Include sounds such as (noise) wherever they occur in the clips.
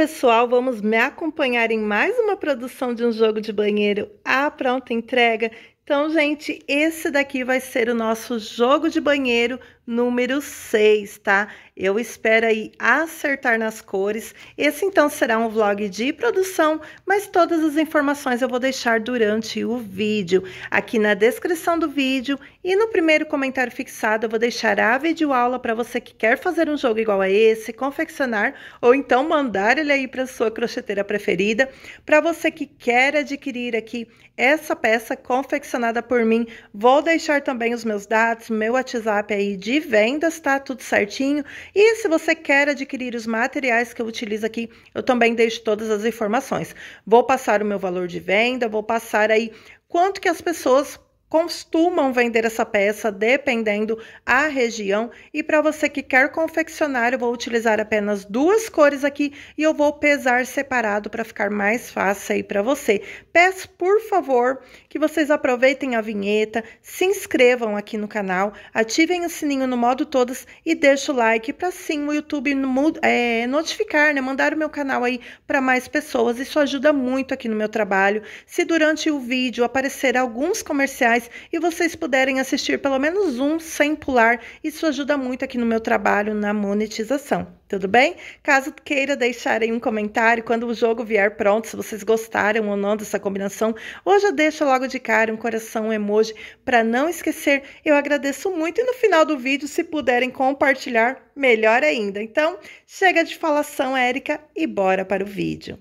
pessoal, vamos me acompanhar em mais uma produção de um jogo de banheiro à pronta entrega. Então, gente, esse daqui vai ser o nosso jogo de banheiro número 6, tá? Eu espero aí acertar nas cores. Esse então será um vlog de produção, mas todas as informações eu vou deixar durante o vídeo. Aqui na descrição do vídeo e no primeiro comentário fixado eu vou deixar a videoaula para você que quer fazer um jogo igual a esse, confeccionar ou então mandar ele aí para sua crocheteira preferida. Para você que quer adquirir aqui essa peça confeccionada por mim, vou deixar também os meus dados, meu WhatsApp aí de de vendas, tá? Tudo certinho. E se você quer adquirir os materiais que eu utilizo aqui, eu também deixo todas as informações. Vou passar o meu valor de venda, vou passar aí quanto que as pessoas costumam vender essa peça dependendo a região. E para você que quer confeccionar, eu vou utilizar apenas duas cores aqui e eu vou pesar separado para ficar mais fácil aí para você. Peço, por favor, que vocês aproveitem a vinheta, se inscrevam aqui no canal, ativem o sininho no modo todas e deixem o like para sim o YouTube é, notificar, né? Mandar o meu canal aí para mais pessoas. Isso ajuda muito aqui no meu trabalho. Se durante o vídeo aparecer alguns comerciais e vocês puderem assistir pelo menos um sem pular, isso ajuda muito aqui no meu trabalho na monetização. Tudo bem? Caso queira deixar aí um comentário quando o jogo vier pronto, se vocês gostaram ou não dessa combinação, ou já deixa logo de cara um coração, um emoji, para não esquecer. Eu agradeço muito e no final do vídeo, se puderem compartilhar, melhor ainda. Então, chega de falação, Érica, e bora para o vídeo.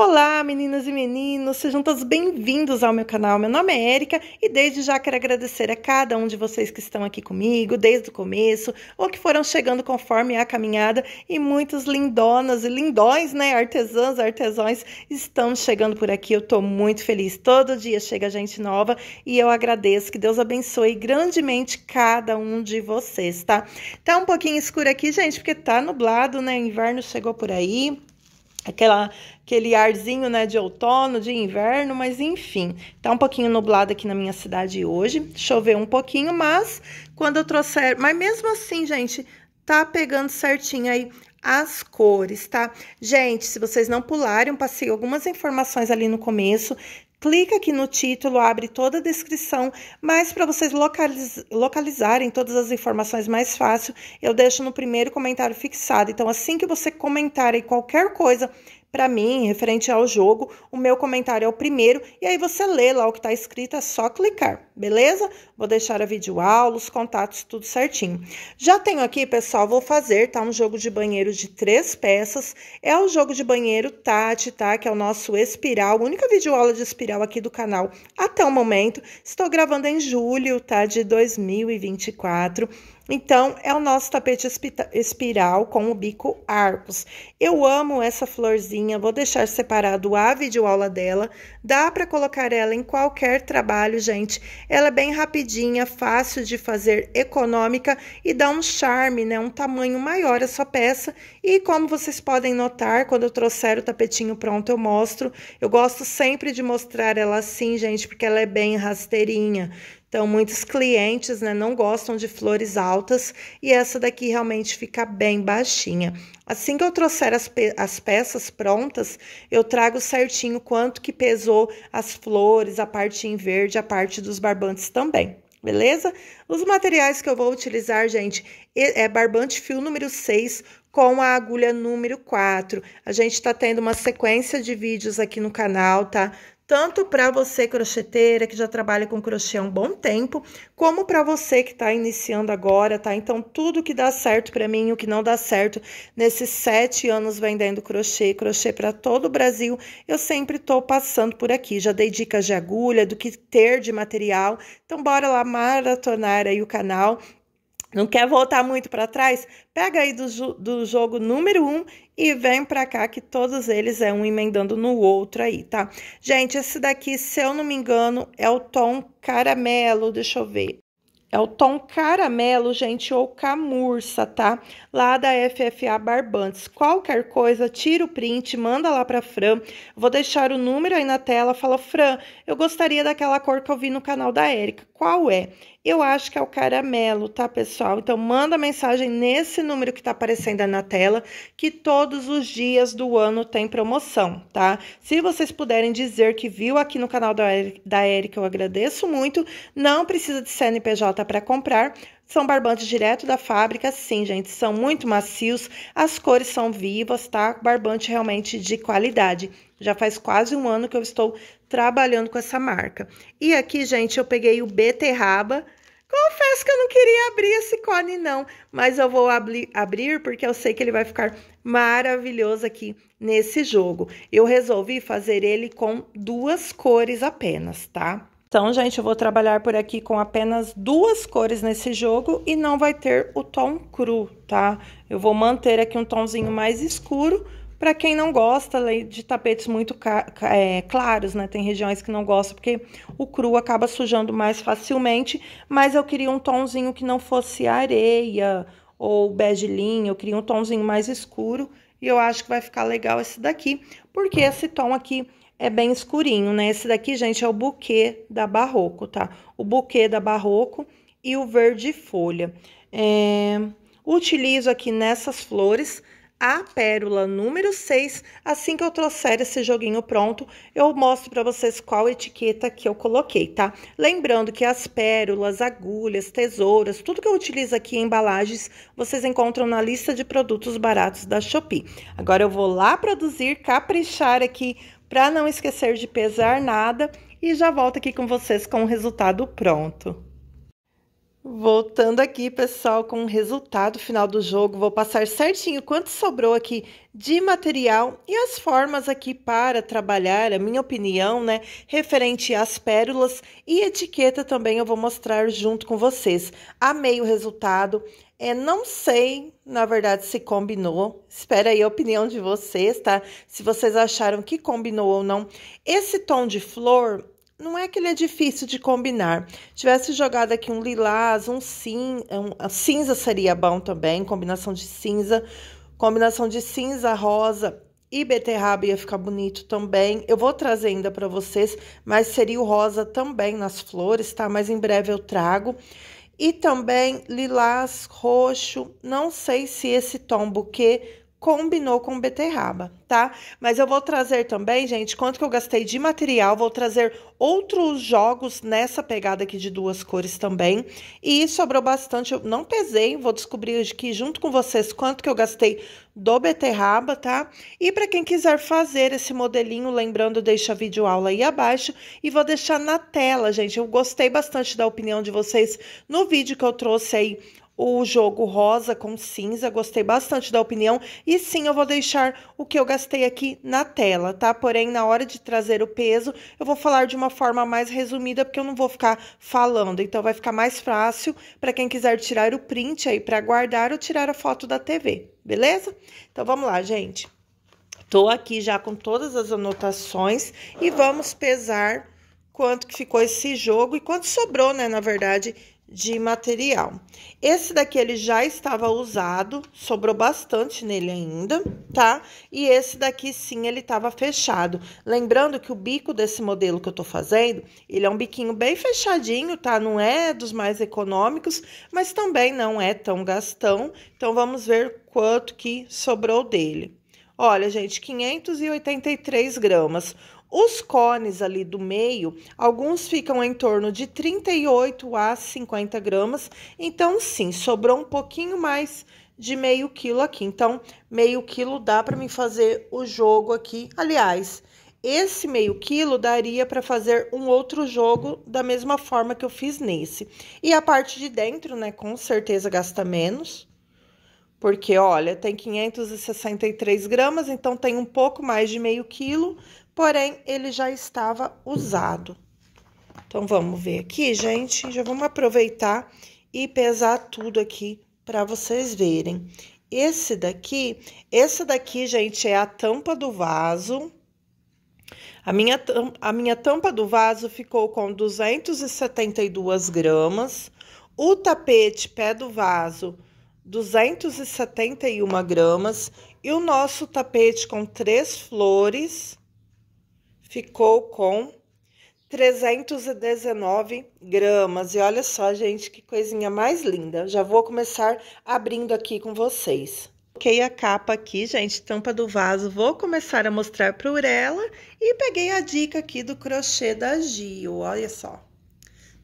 Olá, meninas e meninos, sejam todos bem-vindos ao meu canal. Meu nome é Érica e desde já quero agradecer a cada um de vocês que estão aqui comigo desde o começo ou que foram chegando conforme a caminhada e muitos lindonas e lindões, né, artesãs, artesões estão chegando por aqui. Eu tô muito feliz. Todo dia chega gente nova e eu agradeço que Deus abençoe grandemente cada um de vocês, tá? Tá um pouquinho escuro aqui, gente, porque tá nublado, né? O inverno chegou por aí aquela, aquele arzinho né, de outono, de inverno, mas enfim, tá um pouquinho nublado aqui na minha cidade hoje, choveu um pouquinho, mas quando eu trouxer, mas mesmo assim, gente, tá pegando certinho aí as cores, tá? Gente, se vocês não pularem, passei algumas informações ali no começo Clica aqui no título, abre toda a descrição, mas para vocês localiz localizarem todas as informações mais fácil, eu deixo no primeiro comentário fixado. Então, assim que você comentar aí qualquer coisa, para mim, referente ao jogo, o meu comentário é o primeiro e aí você lê lá o que está escrito, é só clicar, beleza? Vou deixar a videoaula, os contatos, tudo certinho. Já tenho aqui, pessoal, vou fazer, tá? Um jogo de banheiro de três peças. É o jogo de banheiro Tati, tá? Que é o nosso espiral, única videoaula de espiral aqui do canal até o momento. Estou gravando em julho, tá? De 2024. Então, é o nosso tapete espiral com o bico arcos. Eu amo essa florzinha, vou deixar separado a videoaula dela. Dá para colocar ela em qualquer trabalho, gente. Ela é bem rapidinha, fácil de fazer, econômica e dá um charme, né? Um tamanho maior a sua peça. E como vocês podem notar, quando eu trouxer o tapetinho pronto, eu mostro. Eu gosto sempre de mostrar ela assim, gente, porque ela é bem rasteirinha. Então, muitos clientes né, não gostam de flores altas e essa daqui realmente fica bem baixinha. Assim que eu trouxer as, pe as peças prontas, eu trago certinho quanto que pesou as flores, a parte em verde, a parte dos barbantes também beleza? Os materiais que eu vou utilizar, gente, é barbante fio número 6 com a agulha número 4. A gente tá tendo uma sequência de vídeos aqui no canal, tá? tanto para você crocheteira que já trabalha com crochê há um bom tempo, como para você que está iniciando agora, tá? Então, tudo que dá certo para mim, o que não dá certo nesses sete anos vendendo crochê, crochê para todo o Brasil, eu sempre estou passando por aqui. Já dei dicas de agulha, do que ter de material. Então, bora lá maratonar aí o canal. Não quer voltar muito para trás? Pega aí do, do jogo número 1 um e vem para cá que todos eles é um emendando no outro aí, tá? Gente, esse daqui, se eu não me engano, é o tom caramelo, deixa eu ver. É o tom caramelo, gente, ou camurça, tá? Lá da FFA Barbantes. Qualquer coisa, tira o print, manda lá pra Fran. Vou deixar o número aí na tela. Fala, Fran, eu gostaria daquela cor que eu vi no canal da Érica qual é? Eu acho que é o caramelo, tá, pessoal? Então, manda mensagem nesse número que tá aparecendo na tela, que todos os dias do ano tem promoção, tá? Se vocês puderem dizer que viu aqui no canal da, da Erika, eu agradeço muito. Não precisa de CNPJ para comprar. São barbantes direto da fábrica, sim, gente. São muito macios, as cores são vivas, tá? Barbante realmente de qualidade. Já faz quase um ano que eu estou trabalhando com essa marca. E aqui, gente, eu peguei o beterraba. Confesso que eu não queria abrir esse cone, não, mas eu vou abri abrir porque eu sei que ele vai ficar maravilhoso aqui nesse jogo. Eu resolvi fazer ele com duas cores apenas, tá? Então, gente, eu vou trabalhar por aqui com apenas duas cores nesse jogo e não vai ter o tom cru, tá? Eu vou manter aqui um tomzinho mais escuro para quem não gosta de tapetes muito é, claros, né? Tem regiões que não gostam porque o cru acaba sujando mais facilmente, mas eu queria um tonzinho que não fosse areia ou bege linho, eu queria um tonzinho mais escuro e eu acho que vai ficar legal esse daqui, porque esse tom aqui é bem escurinho, né? Esse daqui, gente, é o buquê da Barroco, tá? O buquê da Barroco e o verde folha. É... Utilizo aqui nessas flores a pérola número 6. Assim que eu trouxer esse joguinho pronto, eu mostro para vocês qual etiqueta que eu coloquei, tá? Lembrando que as pérolas, agulhas, tesouras, tudo que eu utilizo aqui em embalagens, vocês encontram na lista de produtos baratos da Shopee. Agora eu vou lá produzir, caprichar aqui para não esquecer de pesar nada e já volto aqui com vocês com o resultado pronto. Voltando aqui, pessoal, com o resultado final do jogo, vou passar certinho quanto sobrou aqui de material e as formas aqui para trabalhar, a minha opinião, né, referente às pérolas e etiqueta também eu vou mostrar junto com vocês. Amei o resultado, é, não sei, na verdade, se combinou. Espera aí a opinião de vocês, tá? Se vocês acharam que combinou ou não. Esse tom de flor, não é que ele é difícil de combinar. Tivesse jogado aqui um lilás, um, cin, um cinza seria bom também, combinação de cinza, combinação de cinza, rosa e beterraba ia ficar bonito também. Eu vou trazer ainda para vocês, mas seria o rosa também nas flores, tá? Mas em breve eu trago. E também lilás, roxo, não sei se esse tom buquê combinou com beterraba, tá? Mas eu vou trazer também, gente, quanto que eu gastei de material, vou trazer outros jogos nessa pegada aqui de duas cores também. E sobrou bastante, eu não pesei, vou descobrir aqui junto com vocês quanto que eu gastei do beterraba, tá? E para quem quiser fazer esse modelinho, lembrando, deixa a videoaula aí abaixo e vou deixar na tela, gente. Eu gostei bastante da opinião de vocês no vídeo que eu trouxe aí o jogo rosa com cinza, gostei bastante da opinião. E sim, eu vou deixar o que eu gastei aqui na tela, tá? Porém, na hora de trazer o peso, eu vou falar de uma forma mais resumida, porque eu não vou ficar falando. Então, vai ficar mais fácil para quem quiser tirar o print aí para guardar ou tirar a foto da TV, beleza? Então, vamos lá, gente. Tô aqui já com todas as anotações e vamos pesar quanto que ficou esse jogo e quanto sobrou, né, na verdade, de material. Esse daqui ele já estava usado, sobrou bastante nele ainda, tá? E esse daqui sim, ele estava fechado. Lembrando que o bico desse modelo que eu tô fazendo, ele é um biquinho bem fechadinho, tá? Não é dos mais econômicos, mas também não é tão gastão. Então vamos ver quanto que sobrou dele. Olha, gente, 583 gramas. Os cones ali do meio, alguns ficam em torno de 38 a 50 gramas. Então, sim, sobrou um pouquinho mais de meio quilo aqui. Então, meio quilo dá para me fazer o jogo aqui. Aliás, esse meio quilo daria para fazer um outro jogo da mesma forma que eu fiz nesse. E a parte de dentro, né, com certeza gasta menos. Porque, olha, tem 563 gramas, então tem um pouco mais de meio quilo porém ele já estava usado. Então vamos ver aqui, gente, já vamos aproveitar e pesar tudo aqui para vocês verem. Esse daqui, esse daqui, gente, é a tampa do vaso. A minha, a minha tampa do vaso ficou com 272 gramas. O tapete pé do vaso, 271 gramas. E o nosso tapete com três flores, ficou com 319 gramas. E olha só, gente, que coisinha mais linda. Já vou começar abrindo aqui com vocês. Coloquei a capa aqui, gente, tampa do vaso. Vou começar a mostrar para o Urela e peguei a dica aqui do crochê da Gio, olha só.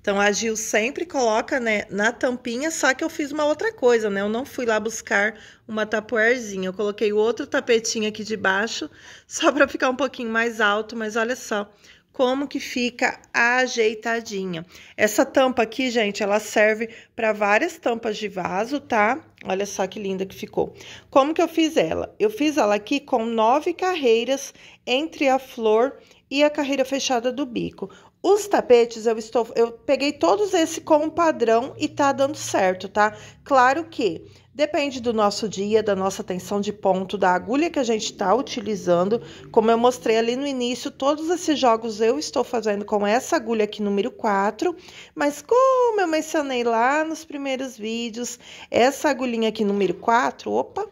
Então a Gil sempre coloca né, na tampinha, só que eu fiz uma outra coisa, né? Eu não fui lá buscar uma tapuerzinha. Eu coloquei outro tapetinho aqui de baixo, (laughs) só para ficar um pouquinho mais alto, mas olha só como que fica ajeitadinha. Essa tampa aqui, gente, ela serve para várias tampas de vaso, tá? Olha só que linda que ficou. Como que eu fiz ela? Eu fiz ela aqui com nove carreiras entre a flor e a carreira fechada do bico. Os tapetes eu estou eu peguei todos esse como padrão e tá dando certo, tá? Claro que depende do nosso dia, da nossa tensão de ponto, da agulha que a gente tá utilizando. Como eu mostrei ali no início, todos esses jogos eu estou fazendo com essa agulha aqui número 4, mas como eu mencionei lá nos primeiros vídeos, essa agulhinha aqui número 4, opa,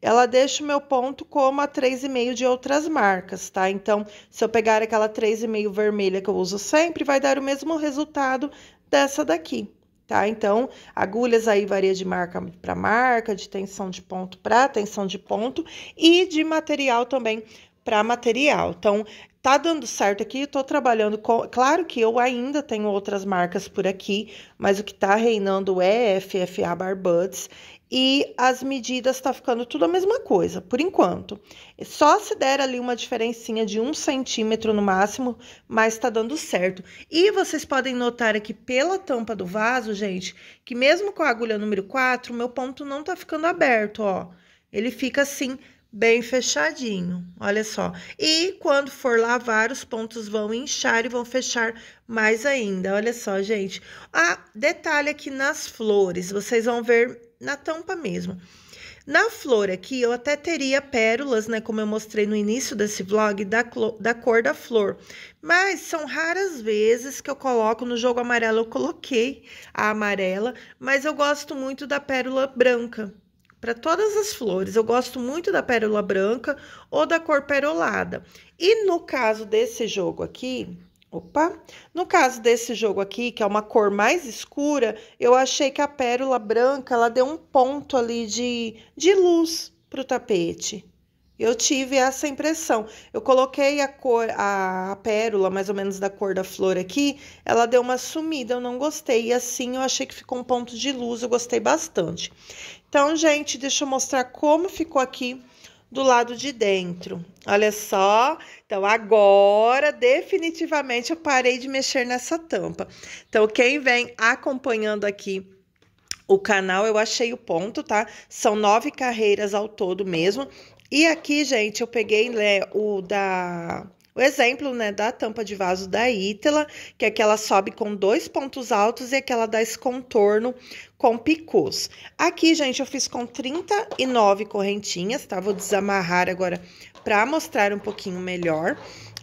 ela deixa o meu ponto como a 3,5 de outras marcas, tá? Então, se eu pegar aquela 3,5 vermelha que eu uso sempre, vai dar o mesmo resultado dessa daqui, tá? Então, agulhas aí varia de marca para marca, de tensão de ponto para tensão de ponto e de material também para material. Então, tá dando certo aqui, eu tô trabalhando com... Claro que eu ainda tenho outras marcas por aqui, mas o que tá reinando é FFA Barbuds e as medidas está ficando tudo a mesma coisa, por enquanto. Só se der ali uma diferencinha de um centímetro no máximo, mas está dando certo. E vocês podem notar aqui pela tampa do vaso, gente, que mesmo com a agulha número 4, meu ponto não está ficando aberto, ó. Ele fica assim, bem fechadinho, olha só. E quando for lavar, os pontos vão inchar e vão fechar mais ainda, olha só, gente. Ah, detalhe aqui nas flores, vocês vão ver na tampa mesmo. Na flor aqui, eu até teria pérolas, né, como eu mostrei no início desse vlog, da, da cor da flor. Mas são raras vezes que eu coloco no jogo amarelo, eu coloquei a amarela, mas eu gosto muito da pérola branca. Para todas as flores, eu gosto muito da pérola branca ou da cor perolada. E no caso desse jogo aqui, Opa! No caso desse jogo aqui, que é uma cor mais escura, eu achei que a pérola branca, ela deu um ponto ali de, de luz para o tapete. Eu tive essa impressão. Eu coloquei a cor, a, a pérola, mais ou menos da cor da flor aqui, ela deu uma sumida, eu não gostei. E assim eu achei que ficou um ponto de luz, eu gostei bastante. Então, gente, deixa eu mostrar como ficou aqui do lado de dentro. Olha só, então agora definitivamente eu parei de mexer nessa tampa. Então quem vem acompanhando aqui o canal, eu achei o ponto, tá? São nove carreiras ao todo mesmo. E aqui, gente, eu peguei né, o da o exemplo né, da tampa de vaso da Ítala, que é que ela sobe com dois pontos altos e aquela é dá esse contorno com picôs. Aqui, gente, eu fiz com 39 correntinhas, tá? Vou desamarrar agora para mostrar um pouquinho melhor.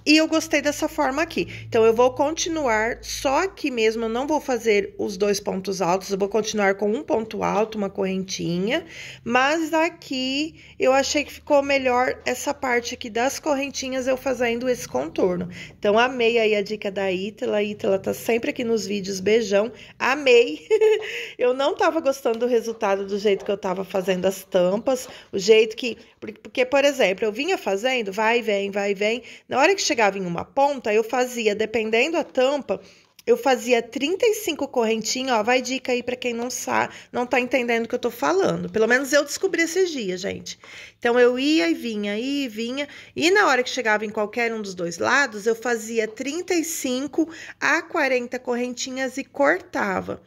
E eu gostei dessa forma aqui. Então, eu vou continuar só aqui mesmo, eu não vou fazer os dois pontos altos, eu vou continuar com um ponto alto, uma correntinha. Mas aqui, eu achei que ficou melhor essa parte aqui das correntinhas, eu fazendo esse contorno. Então, amei aí a dica da Ítala, a Ítala tá sempre aqui nos vídeos, beijão. Amei! (laughs) eu não tava gostando do resultado do jeito que eu tava fazendo as tampas, o jeito que... Porque, por exemplo, eu vinha fazendo, vai e vem, vai e vem, na hora que chegava em uma ponta, eu fazia, dependendo a tampa, eu fazia 35 correntinhas, ó, vai dica aí para quem não sabe, não tá entendendo o que eu tô falando. Pelo menos eu descobri esses dias, gente. Então eu ia e vinha, ia e vinha, e na hora que chegava em qualquer um dos dois lados, eu fazia 35 a 40 correntinhas e cortava.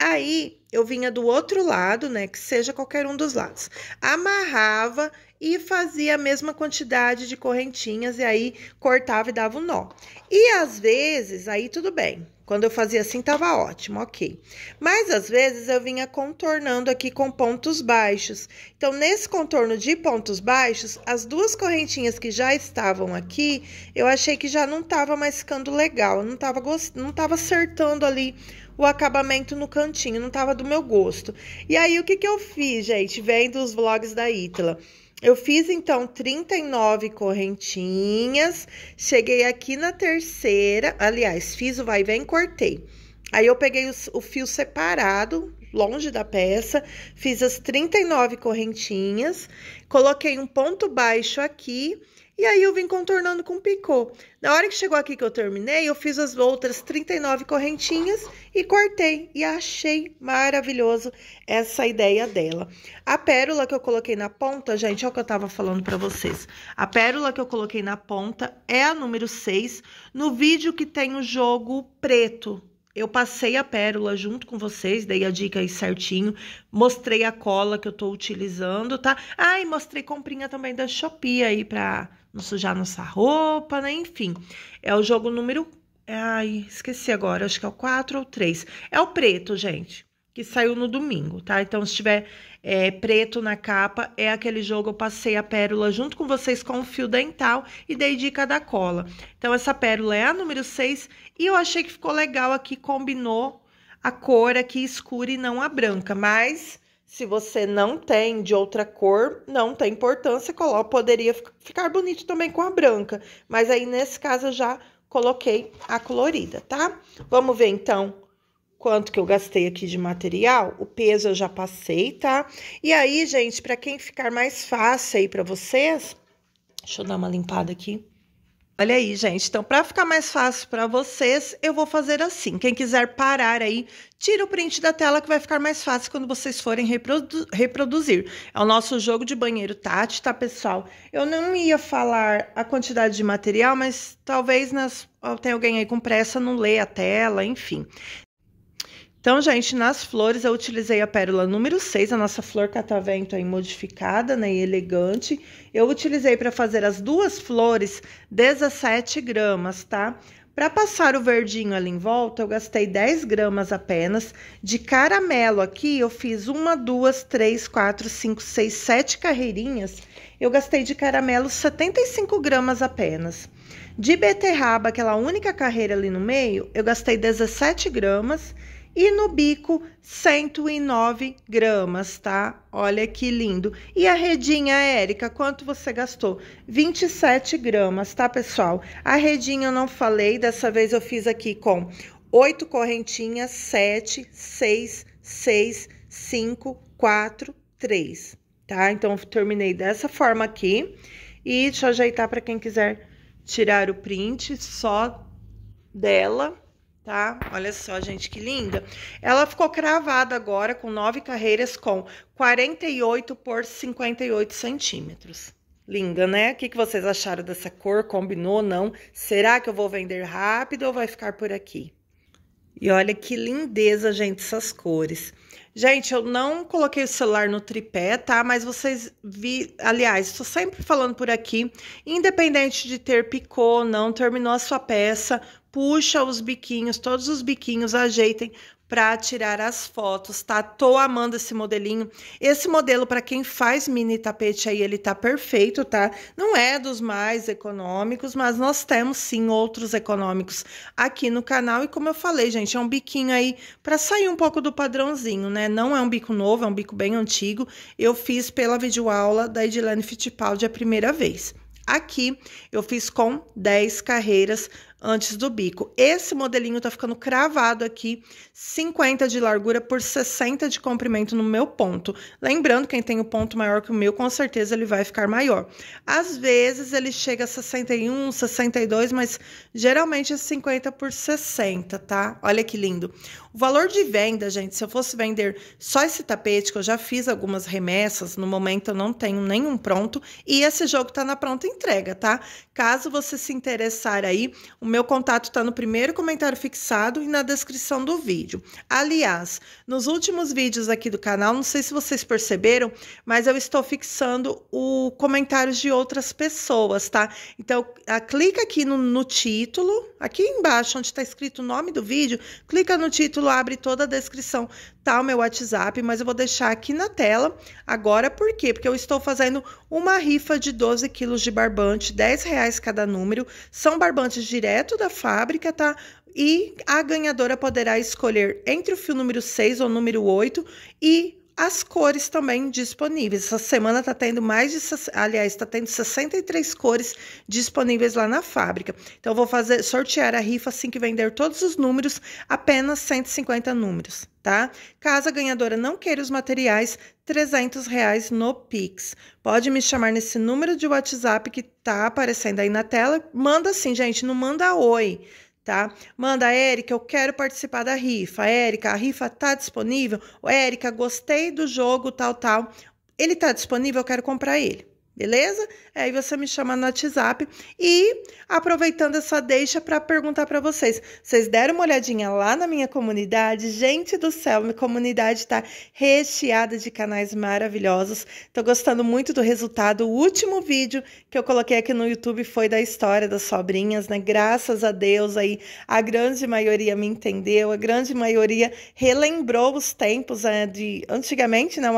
Aí eu vinha do outro lado, né, que seja qualquer um dos lados. Amarrava e fazia a mesma quantidade de correntinhas e aí cortava e dava um nó. E às vezes, aí tudo bem. Quando eu fazia assim tava ótimo, OK. Mas às vezes eu vinha contornando aqui com pontos baixos. Então, nesse contorno de pontos baixos, as duas correntinhas que já estavam aqui, eu achei que já não tava mais ficando legal, eu não tava gost... não tava acertando ali o acabamento no cantinho, não tava do meu gosto. E aí, o que, que eu fiz, gente? Vendo os vlogs da Ítala. Eu fiz então 39 correntinhas, cheguei aqui na terceira, aliás, fiz o vai e vem, cortei. Aí eu peguei os, o fio separado, longe da peça, fiz as 39 correntinhas, coloquei um ponto baixo aqui e aí eu vim contornando com picô. Na hora que chegou aqui que eu terminei, eu fiz as outras 39 correntinhas e cortei. E achei maravilhoso essa ideia dela. A pérola que eu coloquei na ponta, gente, é o que eu tava falando pra vocês. A pérola que eu coloquei na ponta é a número 6. No vídeo que tem o jogo preto, eu passei a pérola junto com vocês, dei a dica aí certinho, mostrei a cola que eu tô utilizando, tá? Ah, e mostrei comprinha também da Shopee aí pra não sujar nossa roupa, né? Enfim, é o jogo número. Ai, esqueci agora, acho que é o 4 ou 3. É o preto, gente, que saiu no domingo, tá? Então, se tiver é, preto na capa, é aquele jogo eu passei a pérola junto com vocês com o fio dental e dei dica da cola. Então, essa pérola é a número 6 e eu achei que ficou legal aqui, combinou a cor aqui escura e não a branca, mas se você não tem de outra cor, não tem importância, coloca, poderia ficar bonito também com a branca, mas aí nesse caso eu já coloquei a colorida, tá? Vamos ver então quanto que eu gastei aqui de material. O peso eu já passei, tá? E aí, gente, para quem ficar mais fácil aí para vocês, deixa eu dar uma limpada aqui. Olha aí, gente. Então, para ficar mais fácil para vocês, eu vou fazer assim. Quem quiser parar aí, tira o print da tela que vai ficar mais fácil quando vocês forem reprodu reproduzir. É o nosso jogo de banheiro Tati, tá, pessoal? Eu não ia falar a quantidade de material, mas talvez nas... tem alguém aí com pressa, não lê a tela, enfim. Então, gente, nas flores eu utilizei a pérola número 6, a nossa flor catavento aí é modificada, né, e elegante. Eu utilizei para fazer as duas flores 17 gramas, tá? Para passar o verdinho ali em volta, eu gastei 10 gramas apenas. De caramelo aqui, eu fiz uma, duas, três, quatro, cinco, seis, sete carreirinhas. Eu gastei de caramelo 75 gramas apenas. De beterraba, aquela única carreira ali no meio, eu gastei 17 gramas e no bico 109 gramas, tá? Olha que lindo. E a redinha, Érica, quanto você gastou? 27 gramas, tá, pessoal? A redinha eu não falei, dessa vez eu fiz aqui com oito correntinhas, 7, 6, 6, 5, 4, 3, tá? Então, terminei dessa forma aqui. E deixa eu ajeitar para quem quiser tirar o print só dela tá? Olha só, gente, que linda. Ela ficou cravada agora com nove carreiras com 48 por 58 centímetros. Linda, né? O que, vocês acharam dessa cor? Combinou, não? Será que eu vou vender rápido ou vai ficar por aqui? E olha que lindeza, gente, essas cores. Gente, eu não coloquei o celular no tripé, tá? Mas vocês vi, aliás, estou sempre falando por aqui, independente de ter picô ou não, terminou a sua peça, puxa os biquinhos, todos os biquinhos, ajeitem para tirar as fotos, tá? Tô amando esse modelinho. Esse modelo, para quem faz mini tapete aí, ele tá perfeito, tá? Não é dos mais econômicos, mas nós temos sim outros econômicos aqui no canal. E como eu falei, gente, é um biquinho aí para sair um pouco do padrãozinho, né? Não é um bico novo, é um bico bem antigo. Eu fiz pela videoaula da Edilane Fittipaldi a primeira vez. Aqui eu fiz com 10 carreiras antes do bico. Esse modelinho tá ficando cravado aqui, 50 de largura por 60 de comprimento no meu ponto. Lembrando, quem tem o um ponto maior que o meu, com certeza ele vai ficar maior. Às vezes ele chega a 61, 62, mas geralmente é 50 por 60, tá? Olha que lindo. O valor de venda, gente, se eu fosse vender só esse tapete, que eu já fiz algumas remessas, no momento eu não tenho nenhum pronto, e esse jogo tá na pronta entrega, tá? Caso você se interessar aí, o meu contato está no primeiro comentário fixado e na descrição do vídeo. Aliás, nos últimos vídeos aqui do canal, não sei se vocês perceberam, mas eu estou fixando o comentários de outras pessoas, tá? Então, a, clica aqui no, no título, aqui embaixo onde está escrito o nome do vídeo, clica no título, abre toda a descrição tá o meu WhatsApp, mas eu vou deixar aqui na tela agora, por quê? Porque eu estou fazendo uma rifa de 12 quilos de barbante, 10 reais cada número, são barbantes direto da fábrica, tá? E a ganhadora poderá escolher entre o fio número 6 ou número 8 e as cores também disponíveis. Essa semana está tendo mais de, aliás, está tendo 63 cores disponíveis lá na fábrica. Então, eu vou fazer sortear a rifa assim que vender todos os números, apenas 150 números, tá? Caso a ganhadora não queira os materiais, 300 reais no Pix. Pode me chamar nesse número de WhatsApp que tá aparecendo aí na tela. Manda assim, gente, não manda oi tá? Manda, Érica, eu quero participar da rifa. Érica, a rifa tá disponível? Érica, gostei do jogo, tal, tal. Ele tá disponível, eu quero comprar ele. Beleza? Aí você me chama no WhatsApp e aproveitando essa deixa para perguntar para vocês. Vocês deram uma olhadinha lá na minha comunidade? Gente do céu, minha comunidade está recheada de canais maravilhosos. Estou gostando muito do resultado. O último vídeo que eu coloquei aqui no YouTube foi da história das sobrinhas, né? Graças a Deus aí a grande maioria me entendeu, a grande maioria relembrou os tempos né, de antigamente, né?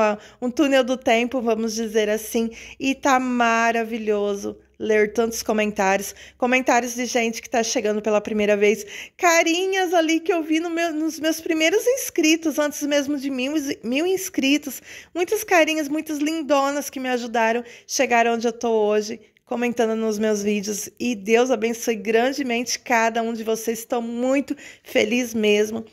Um túnel do tempo, vamos dizer assim. E tá maravilhoso ler tantos comentários, comentários de gente que está chegando pela primeira vez, carinhas ali que eu vi no meu, nos meus primeiros inscritos, antes mesmo de mil, mil inscritos, muitas carinhas, muitas lindonas que me ajudaram a chegar onde eu estou hoje, comentando nos meus vídeos. E Deus abençoe grandemente cada um de vocês. Estou muito feliz mesmo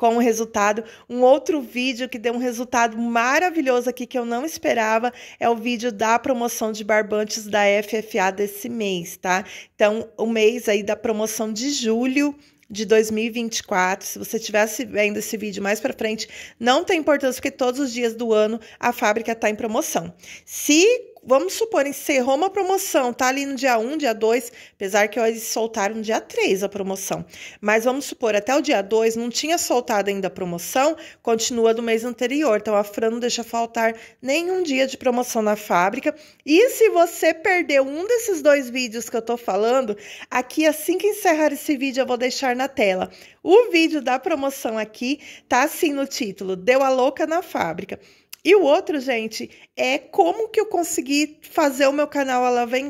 com o resultado. Um outro vídeo que deu um resultado maravilhoso aqui que eu não esperava é o vídeo da promoção de barbantes da FFA desse mês, tá? Então, o mês aí da promoção de julho de 2024. Se você estivesse vendo esse vídeo mais para frente, não tem importância porque todos os dias do ano a fábrica está em promoção. Se vamos supor, encerrou uma promoção, tá ali no dia 1, dia 2, apesar que eles soltaram dia 3 a promoção. Mas vamos supor, até o dia 2 não tinha soltado ainda a promoção, continua do mês anterior. Então a Fran não deixa faltar nenhum dia de promoção na fábrica. E se você perdeu um desses dois vídeos que eu tô falando, aqui assim que encerrar esse vídeo eu vou deixar na tela. O vídeo da promoção aqui tá assim no título: Deu a louca na fábrica. E o outro, gente, é como que eu consegui fazer o meu canal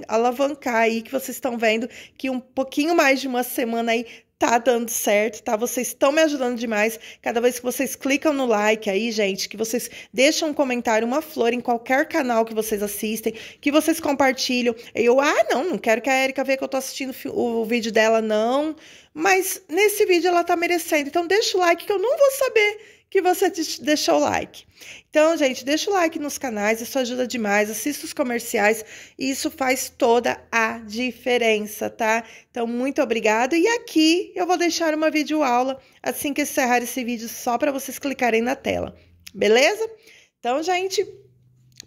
alavancar aí, que vocês estão vendo que um pouquinho mais de uma semana aí tá dando certo, tá? Vocês estão me ajudando demais. Cada vez que vocês clicam no like aí, gente, que vocês deixam um comentário, uma flor em qualquer canal que vocês assistem, que vocês compartilham. Eu, ah, não, não quero que a Erika veja que eu tô assistindo o vídeo dela, não. Mas nesse vídeo ela tá merecendo. Então deixa o like que eu não vou saber que você deixou o like. Então, gente, deixa o like nos canais, isso ajuda demais. Assista os comerciais, e isso faz toda a diferença, tá? Então, muito obrigada. E aqui eu vou deixar uma videoaula assim que encerrar esse vídeo, só para vocês clicarem na tela, beleza? Então, gente,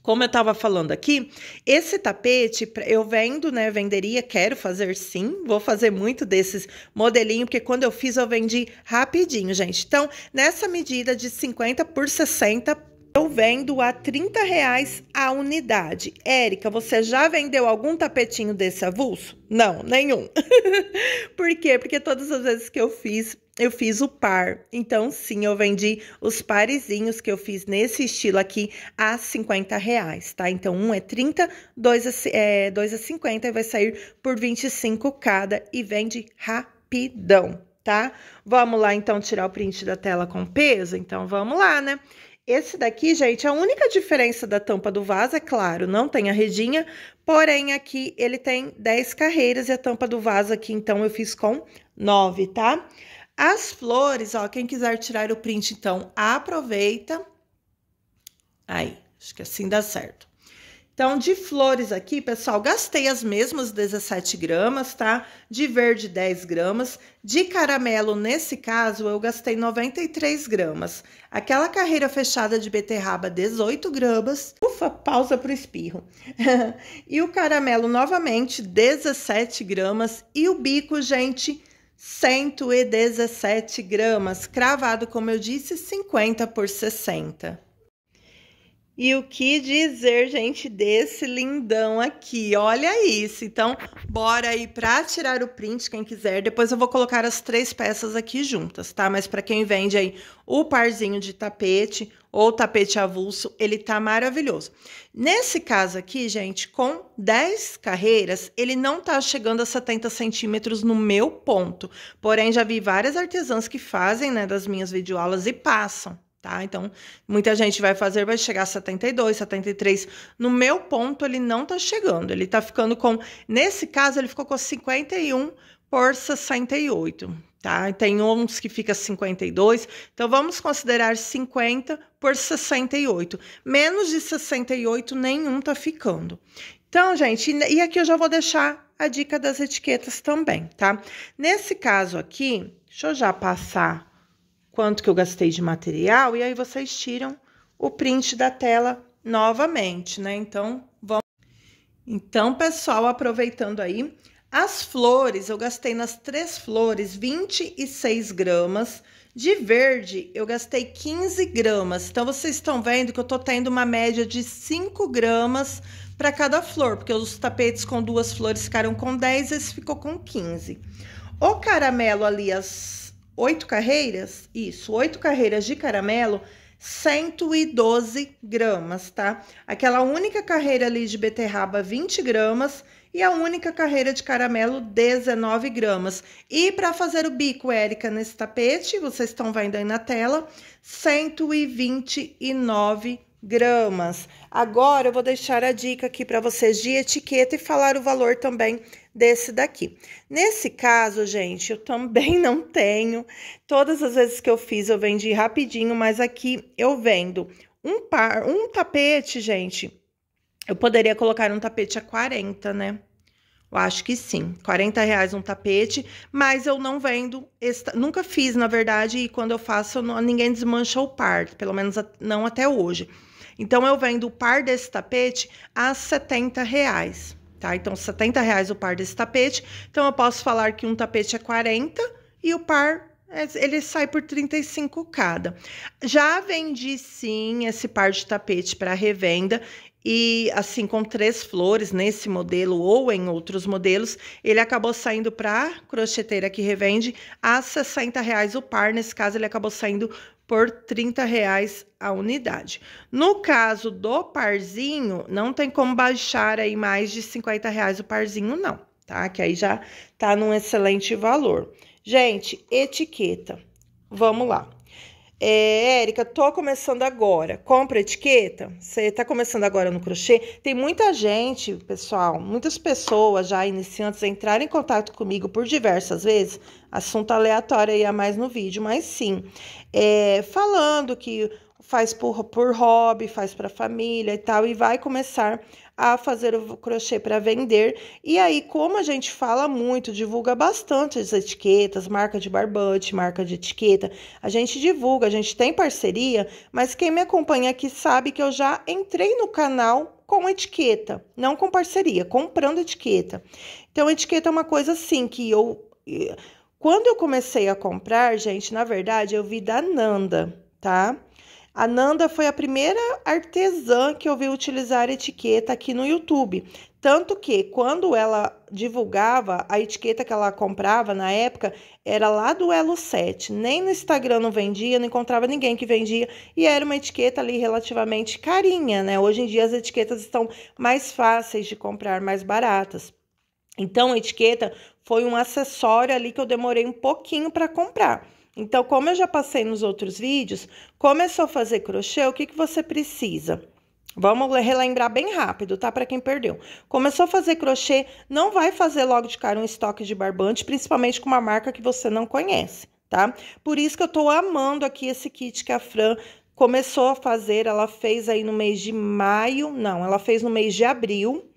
como eu estava falando aqui, esse tapete eu vendo, né? Venderia, quero fazer sim. Vou fazer muito desses modelinho, porque quando eu fiz eu vendi rapidinho, gente. Então, nessa medida de 50 por 60 eu vendo a 30 reais a unidade. Érica, você já vendeu algum tapetinho desse avulso? Não, nenhum. (laughs) Por quê? Porque todas as vezes que eu fiz, eu fiz o par. Então, sim, eu vendi os parezinhos que eu fiz nesse estilo aqui a 50 reais, tá? Então, um é 30, dois é, é, dois é 50 e vai sair por 25 cada e vende rapidão, tá? Vamos lá, então, tirar o print da tela com peso? Então, vamos lá, né? Esse daqui, gente, é a única diferença da tampa do vaso, é claro, não tem a redinha, porém aqui ele tem 10 carreiras e a tampa do vaso aqui, então, eu fiz com 9, tá? Tá? As flores, ó, quem quiser tirar o print, então aproveita. Aí, acho que assim dá certo. Então, de flores aqui, pessoal, gastei as mesmas 17 gramas, tá? De verde, 10 gramas. De caramelo, nesse caso, eu gastei 93 gramas. Aquela carreira fechada de beterraba, 18 gramas. Ufa, pausa pro espirro. (laughs) e o caramelo, novamente, 17 gramas. E o bico, gente, 117 gramas, cravado, como eu disse, 50 por 60. E o que dizer, gente, desse lindão aqui? Olha isso. Então, bora aí para tirar o print, quem quiser. Depois eu vou colocar as três peças aqui juntas, tá? Mas para quem vende aí o parzinho de tapete ou tapete avulso, ele tá maravilhoso. Nesse caso aqui, gente, com 10 carreiras, ele não tá chegando a 70 centímetros no meu ponto. Porém, já vi várias artesãs que fazem, né, das minhas videoaulas e passam. Tá? Então, muita gente vai fazer, vai chegar a 72, 73. No meu ponto, ele não está chegando. Ele está ficando com. Nesse caso, ele ficou com 51 por 68, tá? Tem uns que fica 52. Então, vamos considerar 50 por 68. Menos de 68, nenhum tá ficando. Então, gente, e aqui eu já vou deixar a dica das etiquetas também, tá? Nesse caso aqui, deixa eu já passar quanto que eu gastei de material, e aí vocês tiram o print da tela novamente, né? Então, vamos... Então, pessoal, aproveitando aí, as flores, eu gastei nas três flores 26 gramas, de verde, eu gastei 15 gramas. Então, vocês estão vendo que eu tô tendo uma média de 5 gramas para cada flor, porque os tapetes com duas flores ficaram com 10, esse ficou com 15. O caramelo ali, as, oito carreiras, isso, oito carreiras de caramelo, 112 gramas, tá? Aquela única carreira ali de beterraba, 20 gramas, e a única carreira de caramelo, 19 gramas. E para fazer o bico, Érica, nesse tapete, vocês estão vendo aí na tela, 129 gramas. Agora eu vou deixar a dica aqui para vocês de etiqueta e falar o valor também desse daqui. Nesse caso, gente, eu também (laughs) não tenho. Todas as vezes que eu fiz, eu vendi rapidinho, mas aqui eu vendo um par, um tapete, gente. Eu poderia colocar um tapete a 40, né? Eu acho que sim, 40 reais um tapete, mas eu não vendo, nunca fiz, na verdade, e quando eu faço, eu não, ninguém desmancha o par, pelo menos não até hoje. Então, eu vendo o par desse tapete a 70 reais tá? Então, 70 reais o par desse tapete. Então, eu posso falar que um tapete é 40 e o par é, ele sai por 35 cada. Já vendi sim esse par de tapete para revenda e assim com três flores nesse modelo ou em outros modelos, ele acabou saindo para a crocheteira que revende a 60 reais o par. Nesse caso, ele acabou saindo por 30 reais a unidade. No caso do parzinho, não tem como baixar aí mais de 50 reais o parzinho, não, tá? Que aí já tá num excelente valor. Gente, etiqueta. Vamos lá. É, Érica, tô começando agora. Compra etiqueta? Você tá começando agora no crochê? Tem muita gente, pessoal, muitas pessoas já iniciantes entraram em contato comigo por diversas vezes. Assunto aleatório aí a mais no vídeo, mas sim. É, falando que faz por, por hobby, faz para família e tal, e vai começar a fazer o crochê para vender. E aí, como a gente fala muito, divulga bastante as etiquetas, marca de barbante, marca de etiqueta, a gente divulga, a gente tem parceria, mas quem me acompanha aqui sabe que eu já entrei no canal com etiqueta, não com parceria, comprando etiqueta. Então, etiqueta é uma coisa assim que eu. Quando eu comecei a comprar, gente, na verdade, eu vi da Nanda, tá? A Nanda foi a primeira artesã que eu vi utilizar etiqueta aqui no YouTube. Tanto que quando ela divulgava, a etiqueta que ela comprava na época era lá do Elo 7. Nem no Instagram não vendia, não encontrava ninguém que vendia. E era uma etiqueta ali relativamente carinha, né? Hoje em dia as etiquetas estão mais fáceis de comprar, mais baratas. Então, a etiqueta foi um acessório ali que eu demorei um pouquinho para comprar. Então, como eu já passei nos outros vídeos, começou a fazer crochê, o que, que você precisa? Vamos relembrar bem rápido, tá? Para quem perdeu. Começou a fazer crochê, não vai fazer logo de cara um estoque de barbante, principalmente com uma marca que você não conhece, tá? Por isso que eu tô amando aqui esse kit que a Fran começou a fazer, ela fez aí no mês de maio, não, ela fez no mês de abril.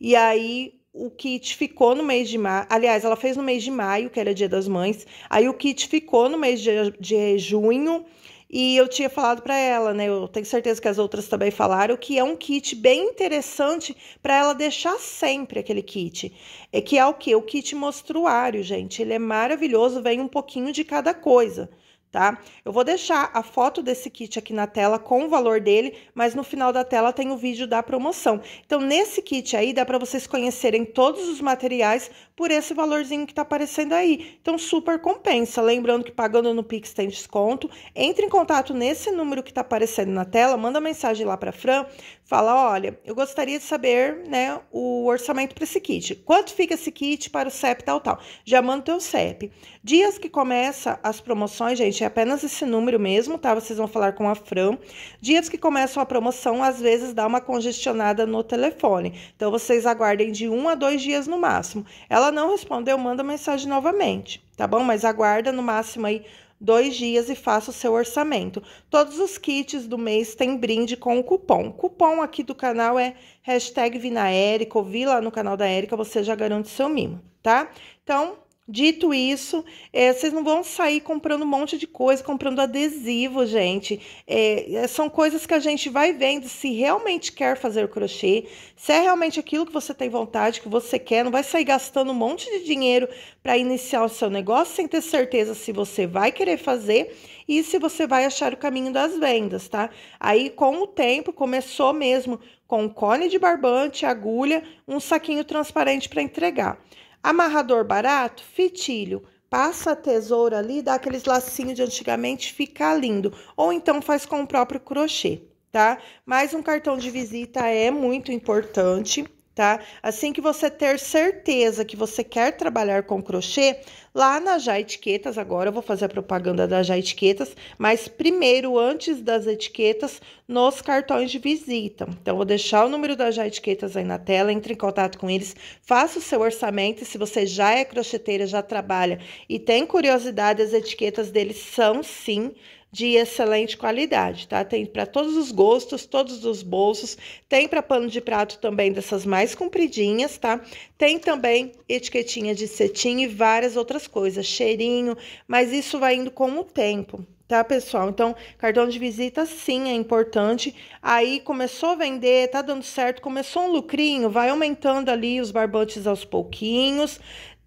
E aí o kit ficou no mês de maio. Aliás, ela fez no mês de maio, que era dia das mães. Aí o kit ficou no mês de, de junho. E eu tinha falado para ela, né? Eu tenho certeza que as outras também falaram que é um kit bem interessante para ela deixar sempre aquele kit. É que é o que o kit mostruário, gente. Ele é maravilhoso, vem um pouquinho de cada coisa tá? Eu vou deixar a foto desse kit aqui na tela com o valor dele, mas no final da tela tem o vídeo da promoção. Então, nesse kit aí, dá para vocês conhecerem todos os materiais por esse valorzinho que está aparecendo aí. Então, super compensa. Lembrando que pagando no Pix tem desconto. Entre em contato nesse número que está aparecendo na tela, manda mensagem lá para Fran, fala: olha, eu gostaria de saber né, o orçamento para esse kit. Quanto fica esse kit para o CEP tal, tal? Já manda o teu CEP. Dias que começa as promoções, gente, é apenas esse número mesmo, tá? Vocês vão falar com a Fran. Dias que começam a promoção, às vezes dá uma congestionada no telefone. Então, vocês aguardem de um a dois dias no máximo. Ela ela não respondeu, manda mensagem novamente, tá bom? Mas aguarda no máximo aí dois dias e faça o seu orçamento. Todos os kits do mês têm brinde com o cupom. O cupom aqui do canal é hashtag Vinaérica, ouvi lá no canal da Érica, você já garante seu mimo, tá? Então, Dito isso, é, vocês não vão sair comprando um monte de coisa, comprando adesivo, gente. É, é são coisas que a gente vai vendo se realmente quer fazer crochê, se é realmente aquilo que você tem vontade, que você quer. Não vai sair gastando um monte de dinheiro para iniciar o seu negócio sem ter certeza se você vai querer fazer e se você vai achar o caminho das vendas, tá? Aí, com o tempo, começou mesmo com cone de barbante, agulha, um saquinho transparente para entregar. Amarrador barato, fitilho. Passa a tesoura ali, dá aqueles lacinhos de antigamente, fica lindo. Ou então faz com o próprio crochê, tá? Mas um cartão de visita é muito importante tá? Assim que você ter certeza que você quer trabalhar com crochê, lá na Já Etiquetas, agora eu vou fazer a propaganda da Já Etiquetas, mas primeiro, antes das etiquetas, nos cartões de visita. Então, vou deixar o número da Já Etiquetas aí na tela, entre em contato com eles, faça o seu orçamento, e se você já é crocheteira, já trabalha e tem curiosidade, as etiquetas deles são sim de excelente qualidade, tá? Tem para todos os gostos, todos os bolsos, tem para pano de prato também dessas mais compridinhas, tá? Tem também etiquetinha de cetim e várias outras coisas, cheirinho, mas isso vai indo com o tempo, tá, pessoal? Então, cartão de visita sim é importante. Aí começou a vender, tá dando certo, começou um lucrinho, vai aumentando ali os barbantes aos pouquinhos,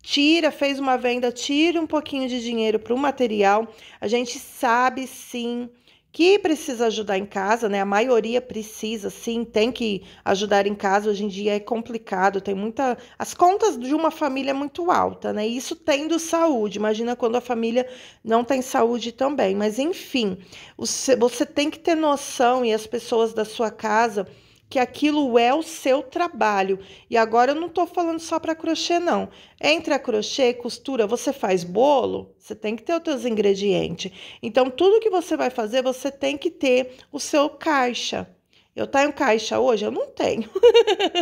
tira, fez uma venda, tira um pouquinho de dinheiro para o material. A gente sabe sim que precisa ajudar em casa, né? A maioria precisa, sim, tem que ajudar em casa. Hoje em dia é complicado, tem muita. As contas de uma família é muito alta, né? Isso tendo saúde. Imagina quando a família não tem saúde também. Mas, enfim, você tem que ter noção e as pessoas da sua casa que aquilo é o seu trabalho. E agora eu não estou falando só para crochê, não. Entre a crochê e costura, você faz bolo, você tem que ter os seus ingredientes. Então, tudo que você vai fazer, você tem que ter o seu caixa. Eu tenho caixa hoje? Eu não tenho.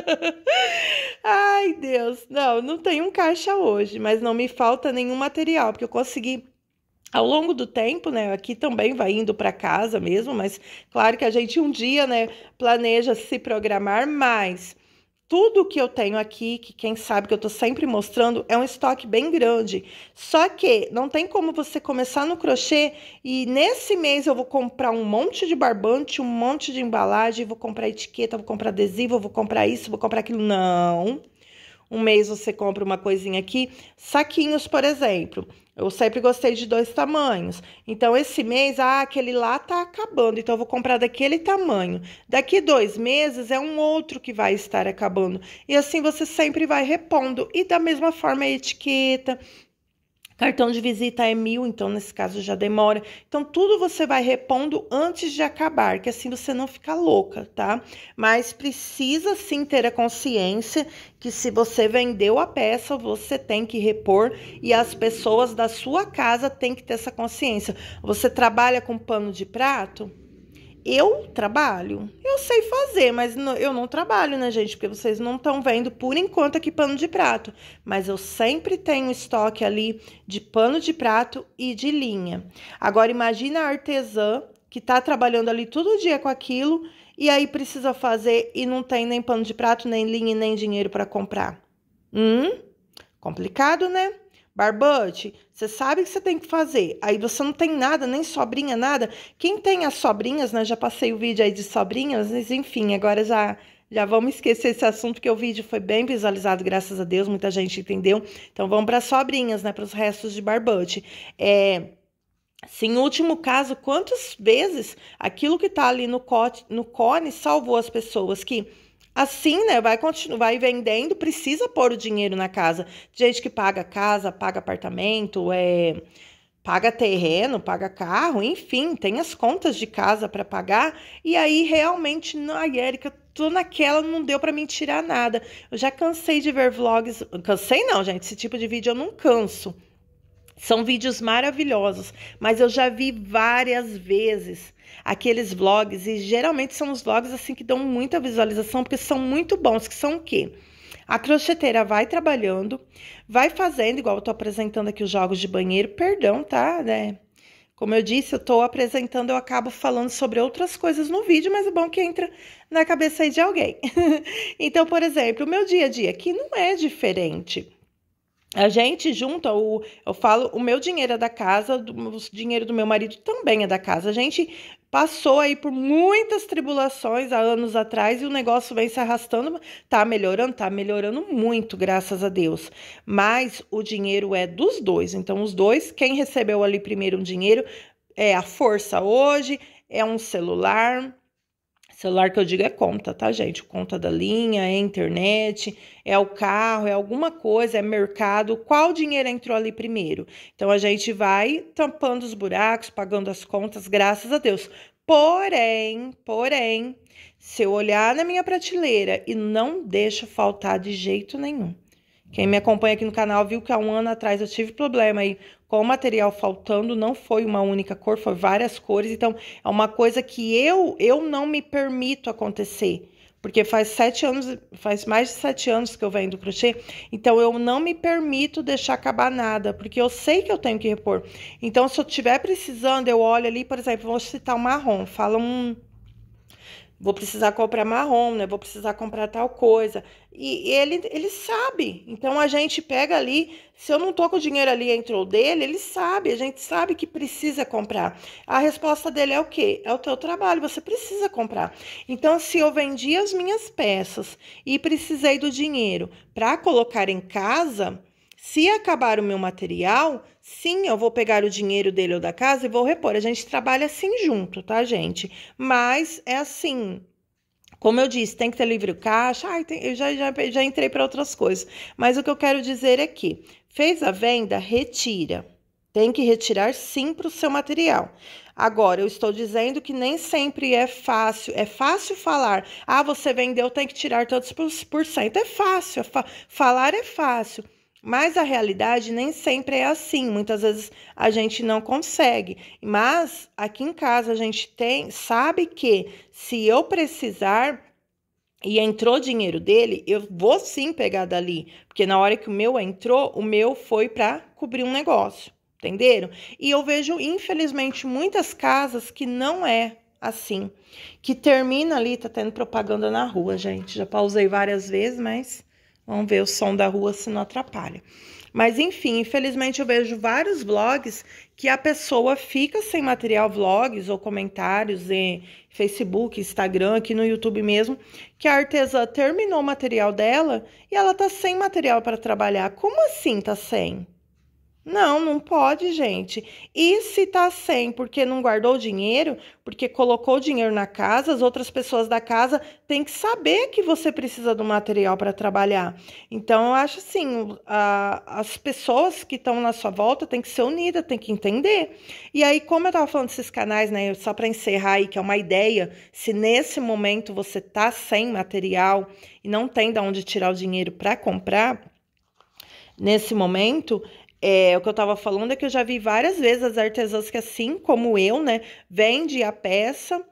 (laughs) Ai, Deus. Não, não tenho um caixa hoje, mas não me falta nenhum material, porque eu consegui ao longo do tempo, né, aqui também vai indo para casa mesmo, mas claro que a gente um dia, né, planeja se programar mais. Tudo que eu tenho aqui, que quem sabe que eu estou sempre mostrando, é um estoque bem grande. Só que não tem como você começar no crochê e nesse mês eu vou comprar um monte de barbante, um monte de embalagem, vou comprar etiqueta, vou comprar adesivo, vou comprar isso, vou comprar aquilo. Não um mês você compra uma coisinha aqui. Saquinhos, por exemplo. Eu sempre gostei de dois tamanhos. Então, esse mês, ah, aquele lá tá acabando. Então, eu vou comprar daquele tamanho. Daqui dois meses é um outro que vai estar acabando. E assim você sempre vai repondo. E da mesma forma a etiqueta, Cartão de visita é mil, então nesse caso já demora. Então tudo você vai repondo antes de acabar, que assim você não fica louca, tá? Mas precisa sim ter a consciência que se você vendeu a peça, você tem que repor e as pessoas da sua casa têm que ter essa consciência. Você trabalha com pano de prato? eu trabalho. Eu sei fazer, mas não, eu não trabalho, né, gente? Porque vocês não estão vendo por enquanto aqui pano de prato. Mas eu sempre tenho estoque ali de pano de prato e de linha. Agora, imagina a artesã que está trabalhando ali todo dia com aquilo e aí precisa fazer e não tem nem pano de prato, nem linha, nem dinheiro para comprar. Hum? Complicado, né? Barbante, você sabe o que você tem que fazer. Aí você não tem nada, nem sobrinha, nada. Quem tem as sobrinhas, né? Já passei o vídeo aí de sobrinhas, mas enfim, agora já já vamos esquecer esse assunto, porque o vídeo foi bem visualizado, graças a Deus, muita gente entendeu. Então vamos para as sobrinhas, né? Para os restos de barbante. É. Se em último caso, quantas vezes aquilo que está ali no, co no cone salvou as pessoas que Assim, né, vai continuar, vai vendendo, precisa pôr o dinheiro na casa. Gente que paga casa, paga apartamento, é, paga terreno, paga carro, enfim, tem as contas de casa para pagar. E aí realmente, ai, Erika, tô naquela, não deu para me tirar nada. Eu já cansei de ver vlogs, cansei não, gente, esse tipo de vídeo eu não canso. São vídeos maravilhosos, mas eu já vi várias vezes aqueles vlogs e geralmente são os vlogs assim que dão muita visualização porque são muito bons, que são o quê? A crocheteira vai trabalhando, vai fazendo, igual eu tô apresentando aqui os jogos de banheiro, perdão, tá, né? Como eu disse, eu tô apresentando, eu acabo falando sobre outras coisas no vídeo, mas é bom que entra na cabeça aí de alguém. (laughs) então, por exemplo, o meu dia a dia aqui não é diferente. A gente junta o, eu falo, o meu dinheiro é da casa, do, o dinheiro do meu marido também é da casa. A gente passou aí por muitas tribulações há anos atrás e o negócio vem se arrastando, tá melhorando, tá melhorando muito, graças a Deus. Mas o dinheiro é dos dois. Então os dois, quem recebeu ali primeiro um dinheiro, é a força hoje, é um celular, Celular que eu digo é conta, tá, gente? Conta da linha, é internet, é o carro, é alguma coisa, é mercado. Qual dinheiro entrou ali primeiro? Então a gente vai tampando os buracos, pagando as contas, graças a Deus. Porém, porém, se eu olhar na minha prateleira e não deixo faltar de jeito nenhum. Quem me acompanha aqui no canal viu que há um ano atrás eu tive problema aí com o material faltando, não foi uma única cor, foi várias cores. Então, é uma coisa que eu, eu não me permito acontecer. Porque faz sete anos, faz mais de sete anos que eu venho do crochê, então eu não me permito deixar acabar nada, porque eu sei que eu tenho que repor. Então, se eu estiver precisando, eu olho ali, por exemplo, vou citar o marrom, fala um vou precisar comprar marrom, né? Vou precisar comprar tal coisa. E ele, ele sabe. Então a gente pega ali, se eu não tô com o dinheiro ali entre o dele, ele sabe, a gente sabe que precisa comprar. A resposta dele é o quê? É o teu trabalho, você precisa comprar. Então se eu vendi as minhas peças e precisei do dinheiro para colocar em casa, se acabar o meu material, Sim, eu vou pegar o dinheiro dele ou da casa e vou repor. A gente trabalha assim junto, tá, gente? Mas é assim. Como eu disse, tem que ter livre caixa. Ai, tem, eu já, já, já entrei para outras coisas. Mas o que eu quero dizer é que fez a venda, retira. Tem que retirar sim para o seu material. Agora, eu estou dizendo que nem sempre é fácil. É fácil falar, ah, você vendeu, tem que tirar tantos por cento. É fácil, é fa falar é fácil mas a realidade nem sempre é assim. Muitas vezes a gente não consegue. Mas aqui em casa a gente tem, sabe que se eu precisar e entrou dinheiro dele, eu vou sim pegar dali, porque na hora que o meu entrou, o meu foi para cobrir um negócio, entenderam? E eu vejo, infelizmente, muitas casas que não é assim, que termina ali, tá tendo propaganda na rua, gente. Já pausei várias vezes, mas Vamos ver o som da rua se não atrapalha. Mas enfim, infelizmente eu vejo vários blogs que a pessoa fica sem material vlogs ou comentários em Facebook, Instagram, aqui no YouTube mesmo, que a artesã terminou o material dela e ela tá sem material para trabalhar. Como assim tá sem? Não, não pode, gente. E se tá sem porque não guardou dinheiro, porque colocou dinheiro na casa, as outras pessoas da casa têm que saber que você precisa do material para trabalhar. Então, eu acho assim, a, as pessoas que estão na sua volta têm que ser unidas, têm que entender. E aí, como eu tava falando desses canais, né, só para encerrar aí, que é uma ideia, se nesse momento você tá sem material e não tem de onde tirar o dinheiro para comprar, nesse momento, é, o que eu estava falando é que eu já vi várias vezes as artesãs que, assim como eu, né, vende a peça,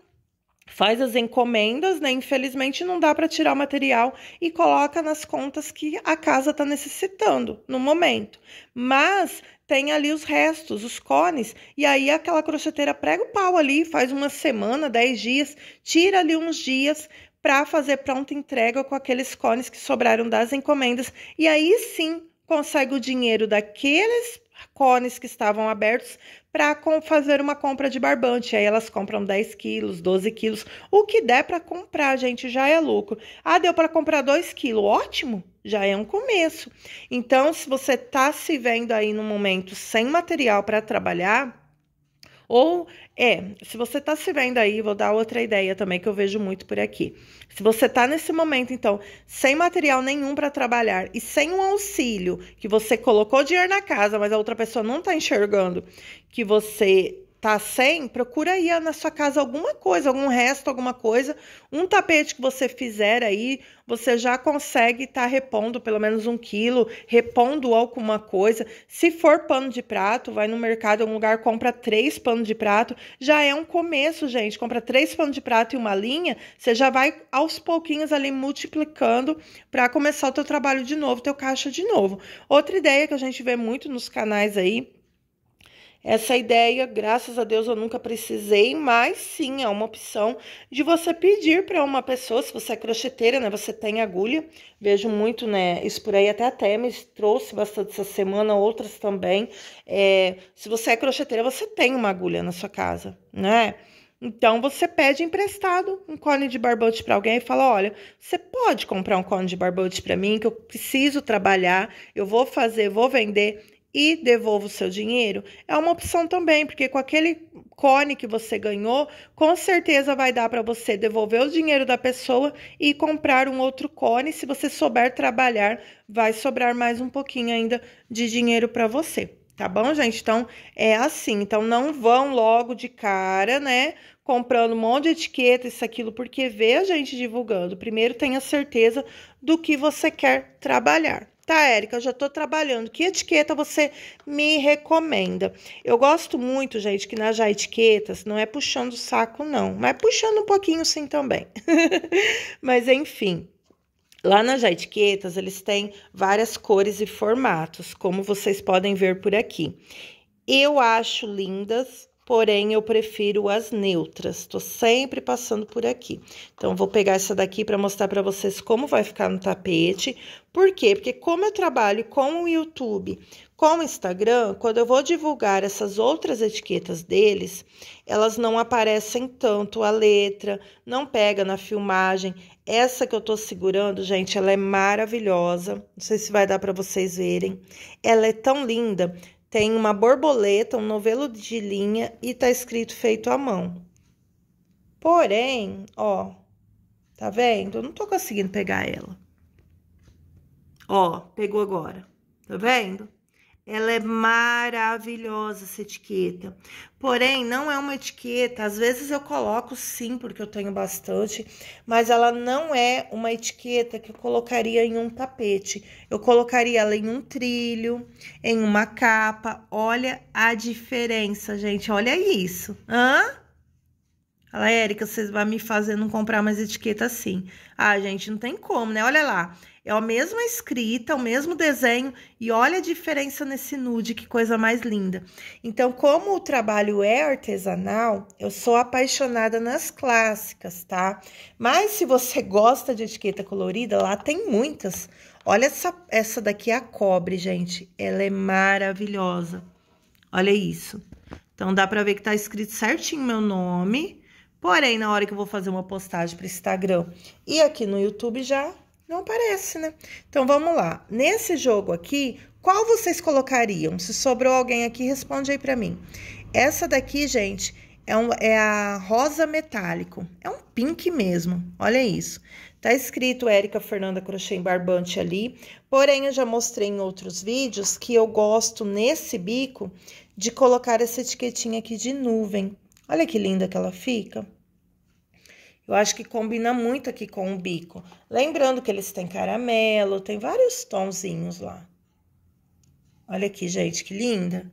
faz as encomendas, né? Infelizmente não dá para tirar o material e coloca nas contas que a casa está necessitando no momento. Mas tem ali os restos, os cones, e aí aquela crocheteira prega o pau ali, faz uma semana, dez dias, tira ali uns dias para fazer pronta entrega com aqueles cones que sobraram das encomendas. E aí sim consegue o dinheiro daqueles cones que estavam abertos para fazer uma compra de barbante. Aí elas compram 10 quilos, 12 quilos, o que der para comprar, gente, já é lucro. Ah, deu para comprar 2 quilos, ótimo, já é um começo. Então, se você está se vendo aí no momento sem material para trabalhar, ou é, se você está se vendo aí, vou dar outra ideia também que eu vejo muito por aqui. Se você está nesse momento, então, sem material nenhum para trabalhar e sem um auxílio, que você colocou dinheiro na casa, mas a outra pessoa não está enxergando que você tá sem, procura aí na sua casa alguma coisa, algum resto, alguma coisa, um tapete que você fizer aí, você já consegue estar tá repondo pelo menos um quilo, repondo alguma coisa. Se for pano de prato, vai no mercado, algum é lugar, compra três panos de prato, já é um começo, gente. Compra três panos de prato e uma linha, você já vai aos pouquinhos ali multiplicando para começar o teu trabalho de novo, teu caixa de novo. Outra ideia que a gente vê muito nos canais aí, essa ideia, graças a Deus, eu nunca precisei, mas sim é uma opção de você pedir para uma pessoa, se você é crocheteira, né? Você tem agulha, vejo muito, né? Isso por aí até a Temis trouxe bastante essa semana, outras também. É, se você é crocheteira, você tem uma agulha na sua casa, né? Então você pede emprestado um cone de barbante para alguém e fala: "Olha, você pode comprar um cone de barbante para mim que eu preciso trabalhar, eu vou fazer, vou vender e devolva o seu dinheiro é uma opção também, porque com aquele cone que você ganhou, com certeza vai dar para você devolver o dinheiro da pessoa e comprar um outro cone. Se você souber trabalhar, vai sobrar mais um pouquinho ainda de dinheiro para você. Tá bom, gente? Então é assim. Então não vão logo de cara, né? Comprando um monte de etiqueta, isso, aquilo, porque vê a gente divulgando. Primeiro tenha certeza do que você quer trabalhar Tá, Érica, eu já tô trabalhando. Que etiqueta você me recomenda? Eu gosto muito, gente, que nas já etiquetas não é puxando o saco, não. Mas puxando um pouquinho, sim, também. (laughs) mas, enfim. Lá nas já etiquetas, eles têm várias cores e formatos, como vocês podem ver por aqui. Eu acho lindas porém eu prefiro as neutras. Tô sempre passando por aqui. Então, vou pegar essa daqui para mostrar para vocês como vai ficar no tapete. Por quê? Porque como eu trabalho com o YouTube, com o Instagram, quando eu vou divulgar essas outras etiquetas deles, elas não aparecem tanto a letra, não pega na filmagem. Essa que eu tô segurando, gente, ela é maravilhosa. Não sei se vai dar para vocês verem. Ela é tão linda. Tem uma borboleta, um novelo de linha e tá escrito feito à mão. Porém, ó, tá vendo? Eu não tô conseguindo pegar ela. Ó, pegou agora. Tá vendo? Ela é maravilhosa essa etiqueta. Porém, não é uma etiqueta. Às vezes eu coloco sim, porque eu tenho bastante, mas ela não é uma etiqueta que eu colocaria em um tapete. Eu colocaria ela em um trilho, em uma capa. Olha a diferença, gente. Olha isso. Hã? Ela, Érica, você vai me fazendo comprar mais etiqueta assim. Ah, gente, não tem como, né? Olha lá. É a mesma escrita, o mesmo desenho e olha a diferença nesse nude, que coisa mais linda. Então, como o trabalho é artesanal, eu sou apaixonada nas clássicas, tá? Mas se você (laughs) gosta de etiqueta colorida, lá tem muitas. Olha essa, essa daqui, a cobre, gente. Ela é maravilhosa. Olha isso. Então, dá pra ver que tá escrito certinho meu nome Porém, na hora que eu vou fazer uma postagem para o Instagram e aqui no YouTube já não aparece, né? Então vamos lá. Nesse jogo aqui, qual vocês colocariam? Se sobrou alguém aqui, responde aí para mim. Essa daqui, gente, é, um, é a rosa metálico. É um pink mesmo. Olha isso. Tá escrito Érica Fernanda Crochê em Barbante ali. Porém, eu já mostrei em outros vídeos que eu gosto nesse bico de colocar essa etiquetinha aqui de nuvem. Olha que linda que ela fica. Eu acho que combina muito aqui com o bico. Lembrando que eles têm caramelo, tem vários tonzinhos lá. Olha aqui, gente, que linda.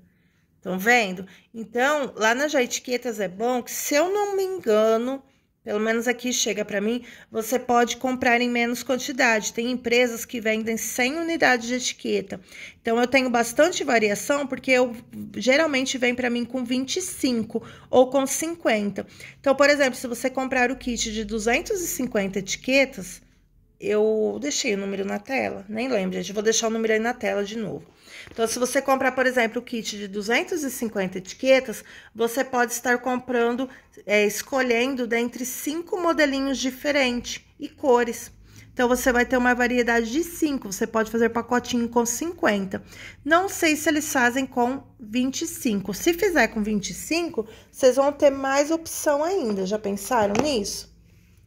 Estão vendo? Então, lá nas etiquetas é bom que, se eu não me engano, pelo menos aqui chega para mim, você pode comprar em menos quantidade. Tem empresas que vendem 100 unidades de etiqueta. Então eu tenho bastante variação porque eu geralmente vem para mim com 25 ou com 50. Então, por exemplo, se você comprar o kit de 250 etiquetas, eu deixei o número na tela, nem lembro, gente, vou deixar o número aí na tela de novo. Então, se você comprar, por exemplo, o kit de 250 etiquetas, você pode estar comprando, é, escolhendo dentre cinco modelinhos diferentes e cores. Então, você vai ter uma variedade de cinco. Você pode fazer pacotinho com 50. Não sei se eles fazem com 25. Se fizer com 25, vocês vão ter mais opção ainda. Já pensaram nisso?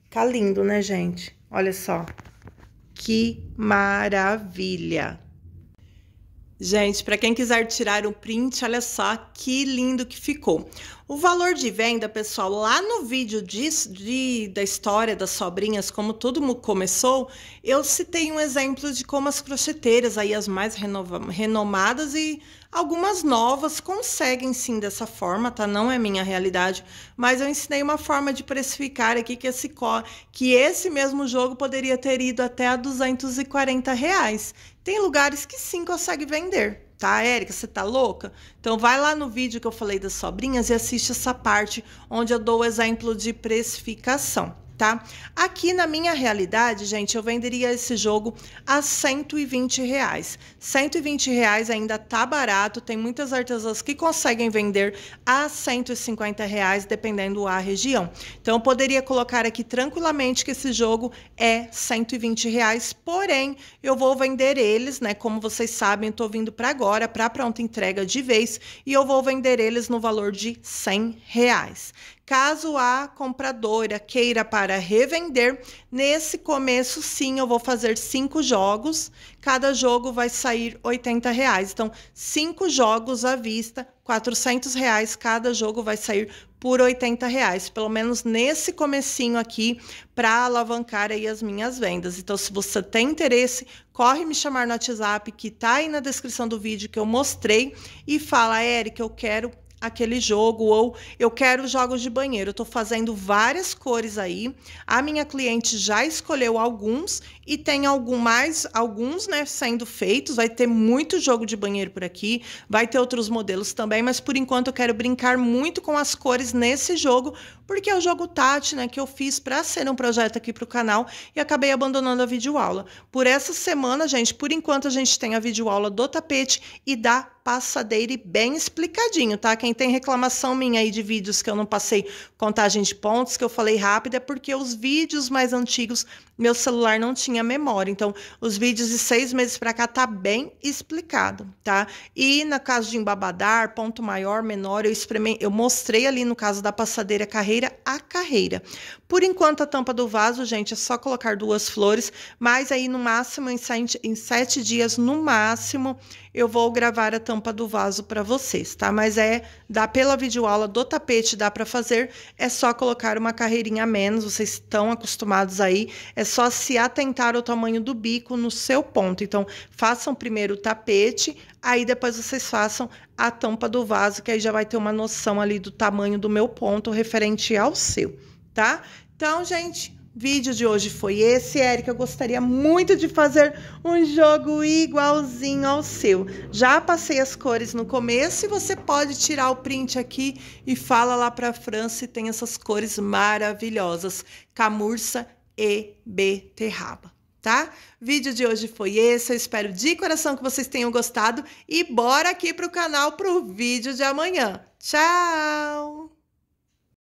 Fica tá lindo, né, gente? Olha só, que maravilha! Gente, para quem quiser tirar o print, olha só que lindo que ficou. O valor de venda, pessoal, lá no vídeo de, de, da história das sobrinhas, como tudo começou, eu citei um exemplo de como as crocheteiras, aí as mais renova, renomadas e algumas novas conseguem sim dessa forma, tá? Não é minha realidade, mas eu ensinei uma forma de precificar aqui que esse, que esse mesmo jogo poderia ter ido até a 240 reais. Tem lugares que sim consegue vender tá, Érica? Você tá louca? Então vai lá no vídeo que eu falei das sobrinhas e assiste essa parte onde eu dou o exemplo de precificação tá? Aqui na minha realidade, gente, eu venderia esse jogo a 120 reais. 120 reais ainda tá barato, tem muitas artesãs que conseguem vender a 150 reais, dependendo da região. Então, eu poderia colocar aqui tranquilamente que esse jogo é 120 reais, porém, eu vou vender eles, né? Como vocês sabem, eu tô vindo para agora, para pronta entrega de vez, e eu vou vender eles no valor de 100 reais. Caso a compradora queira para revender, nesse começo sim eu vou fazer cinco jogos. Cada jogo vai sair R$ reais. Então, cinco jogos à vista, R$ reais cada jogo vai sair por R$ reais, pelo menos nesse comecinho aqui, para alavancar aí as minhas vendas. Então, se você tem interesse, corre me chamar no WhatsApp que tá aí na descrição do vídeo que eu mostrei e fala, Érica, eu quero aquele jogo ou eu quero jogos de banheiro. estou fazendo várias cores aí. A minha cliente já escolheu alguns e tem algum mais alguns, né, sendo feitos. Vai ter muito jogo de banheiro por aqui, vai ter outros modelos também, mas por enquanto eu quero brincar muito com as cores nesse jogo, porque é o jogo Tati, né, que eu fiz para ser um projeto aqui para o canal e acabei abandonando a videoaula. Por essa semana, gente, por enquanto a gente tem a videoaula do tapete e da passadeira e bem explicadinho, tá? Quem tem reclamação minha aí de vídeos que eu não passei contagem de pontos, que eu falei rápido, é porque os vídeos mais antigos, meu celular não tinha memória. Então, os vídeos de seis meses para cá tá bem explicado, tá? E no caso de embabadar, ponto maior, menor, eu exprimei, eu mostrei ali no caso da passadeira carreira a carreira. Por enquanto, a tampa do vaso, gente, é só colocar duas flores, mas aí no máximo em sete, em sete dias, no máximo, eu vou gravar a tampa do vaso para vocês, tá? Mas é, dá pela videoaula do tapete, dá para fazer, é só colocar uma carreirinha a menos, vocês estão acostumados aí, é só se atentar ao tamanho do bico no seu ponto. Então, façam primeiro o tapete, aí depois vocês façam a tampa do vaso, que aí já vai ter uma noção ali do tamanho do meu ponto referente ao seu, tá? Então, gente, vídeo de hoje foi esse, Eric. Eu gostaria muito de fazer um jogo igualzinho ao seu. Já passei as cores no começo e você pode tirar o print aqui e fala lá para a França e tem essas cores maravilhosas, camurça e beterraba tá? Vídeo de hoje foi esse, eu espero de coração que vocês tenham gostado e bora aqui pro canal pro vídeo de amanhã. Tchau!